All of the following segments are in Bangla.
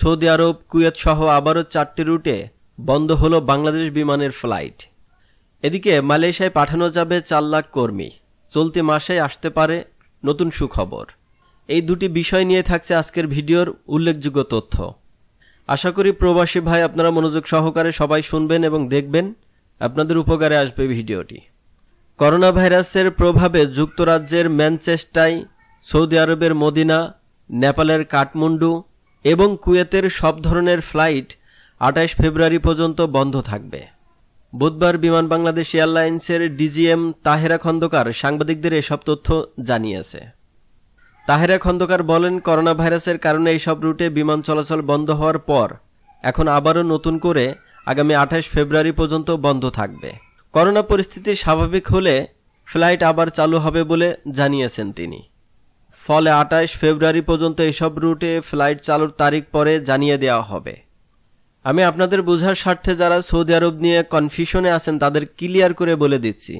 সৌদি আরব কুয়েত সহ আবারও চারটি রুটে বন্ধ হল বাংলাদেশ বিমানের ফ্লাইট এদিকে মালয়েশিয়ায় পাঠানো যাবে চার লাখ কর্মী চলতি মাসে আসতে পারে নতুন সুখবর এই দুটি বিষয় নিয়ে থাকছে আজকের ভিডিওর উল্লেখযোগ্য তথ্য আশা করি প্রবাসী ভাই আপনারা মনোযোগ সহকারে সবাই শুনবেন এবং দেখবেন আপনাদের উপকারে আসবে ভিডিওটি করোনা ভাইরাসের প্রভাবে যুক্তরাজ্যের ম্যানচেস্টাই সৌদি আরবের মদিনা নেপালের কাঠমান্ডু এবং কুয়েতের সব ধরনের ফ্লাইট আটাইশ ফেব্রুয়ারি পর্যন্ত বন্ধ থাকবে বুধবার বিমান বাংলাদেশ এয়ারলাইন্সের ডিজিএম তাহেরা খন্দকার সাংবাদিকদের এসব তথ্য জানিয়েছে তাহেরা খন্দকার বলেন করোনা ভাইরাসের কারণে এইসব রুটে বিমান চলাচল বন্ধ হওয়ার পর এখন আবারও নতুন করে আগামী আঠাশ ফেব্রুয়ারি পর্যন্ত বন্ধ থাকবে করোনা পরিস্থিতি স্বাভাবিক হলে ফ্লাইট আবার চালু হবে বলে জানিয়েছেন তিনি ফলে আটাইশ ফেব্রুয়ারি পর্যন্ত এসব রুটে ফ্লাইট চালুর তারিখ পরে জানিয়ে দেওয়া হবে আমি আপনাদের বোঝার স্বার্থে যারা সৌদি আরব নিয়ে কনফিউশনে আছেন তাদের ক্লিয়ার করে বলে দিচ্ছি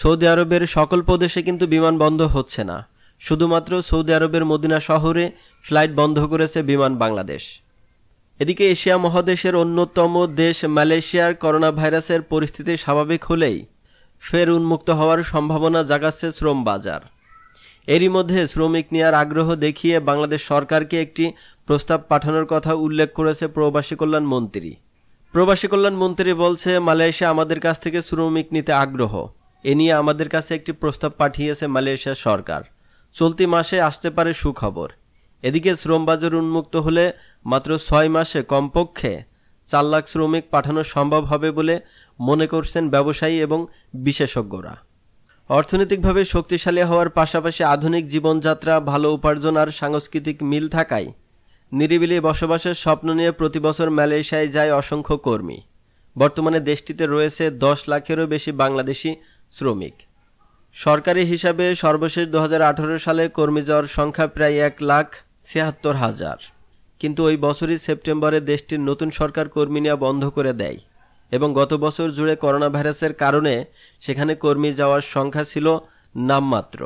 সৌদি আরবের সকল প্রদেশে কিন্তু বিমান বন্ধ হচ্ছে না শুধুমাত্র সৌদি আরবের মদিনা শহরে ফ্লাইট বন্ধ করেছে বিমান বাংলাদেশ এদিকে এশিয়া মহাদেশের অন্যতম দেশ মালয়েশিয়ার করোনা ভাইরাসের পরিস্থিতি স্বাভাবিক হলেই ফের উন্মুক্ত হওয়ার সম্ভাবনা জাগাচ্ছে শ্রম বাজার এরই মধ্যে শ্রমিক নেওয়ার আগ্রহ দেখিয়ে বাংলাদেশ সরকারকে একটি প্রস্তাব পাঠানোর কথা উল্লেখ করেছে প্রবাসী কল্যাণ মন্ত্রী প্রবাসী কল্যাণ মন্ত্রী বলছে মালয়েশিয়া আমাদের কাছ থেকে শ্রমিক নিতে আগ্রহ এ নিয়ে আমাদের কাছে একটি প্রস্তাব পাঠিয়েছে মালয়েশিয়া সরকার চলতি মাসে আসতে পারে সুখবর এদিকে শ্রমবাজার উন্মুক্ত হলে মাত্র ছয় মাসে কমপক্ষে চার লাখ শ্রমিক পাঠানো সম্ভব হবে বলে মনে করছেন ব্যবসায়ী এবং বিশেষজ্ঞরা অর্থনৈতিকভাবে শক্তিশালী হওয়ার পাশাপাশি আধুনিক জীবনযাত্রা ভালো উপার্জন আর সাংস্কৃতিক মিল থাকায় নিরিবিলি বসবাসের স্বপ্ন নিয়ে প্রতি বছর মালয়েশিয়ায় যায় অসংখ্য কর্মী বর্তমানে দেশটিতে রয়েছে দশ লাখেরও বেশি বাংলাদেশি শ্রমিক সরকারি হিসাবে সর্বশেষ দু সালে কর্মী যাওয়ার সংখ্যা প্রায় এক লাখ ছিয়াত্তর হাজার কিন্তু ওই বছরই সেপ্টেম্বরে দেশটির নতুন সরকার কর্মী নেওয়া বন্ধ করে দেয় এবং গত বছর জুড়ে করোনা ভাইরাসের কারণে সেখানে কর্মী যাওয়ার সংখ্যা ছিল নামমাত্র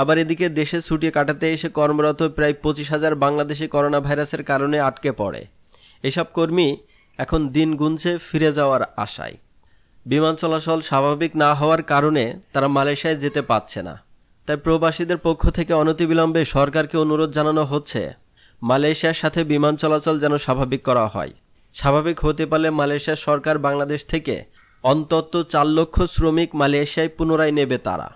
আবার এদিকে দেশে ছুটি কাটাতে এসে কর্মরত প্রায় পঁচিশ হাজার বাংলাদেশি করোনা ভাইরাসের কারণে আটকে পড়ে এসব কর্মী এখন দিন গুনছে ফিরে যাওয়ার আশায় বিমান চলাচল স্বাভাবিক না হওয়ার কারণে তারা মালয়েশিয়ায় যেতে পারছে না তাই প্রবাসীদের পক্ষ থেকে অনতিবিলম্বে সরকারকে অনুরোধ জানানো হচ্ছে মালয়েশিয়ার সাথে বিমান চলাচল যেন স্বাভাবিক করা হয় স্বাভাবিক হতে পারলে মালয়েশিয়া সরকার বাংলাদেশ থেকে অন্তত চার লক্ষ শ্রমিক মালয়েশিয়ায় পুনরায় নেবে তারা